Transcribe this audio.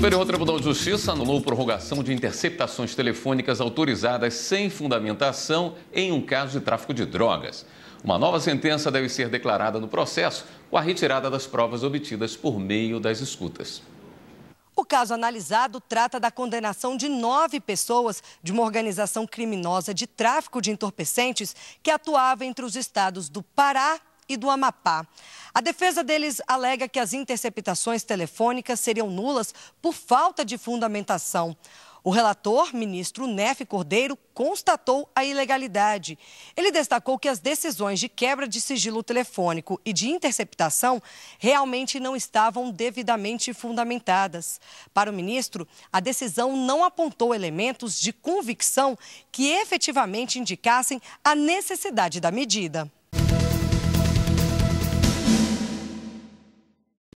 Superior Tribunal de Justiça anulou prorrogação de interceptações telefônicas autorizadas sem fundamentação em um caso de tráfico de drogas. Uma nova sentença deve ser declarada no processo com a retirada das provas obtidas por meio das escutas. O caso analisado trata da condenação de nove pessoas de uma organização criminosa de tráfico de entorpecentes que atuava entre os estados do Pará e do Amapá. A defesa deles alega que as interceptações telefônicas seriam nulas por falta de fundamentação. O relator, ministro Nefe Cordeiro, constatou a ilegalidade. Ele destacou que as decisões de quebra de sigilo telefônico e de interceptação realmente não estavam devidamente fundamentadas. Para o ministro, a decisão não apontou elementos de convicção que efetivamente indicassem a necessidade da medida.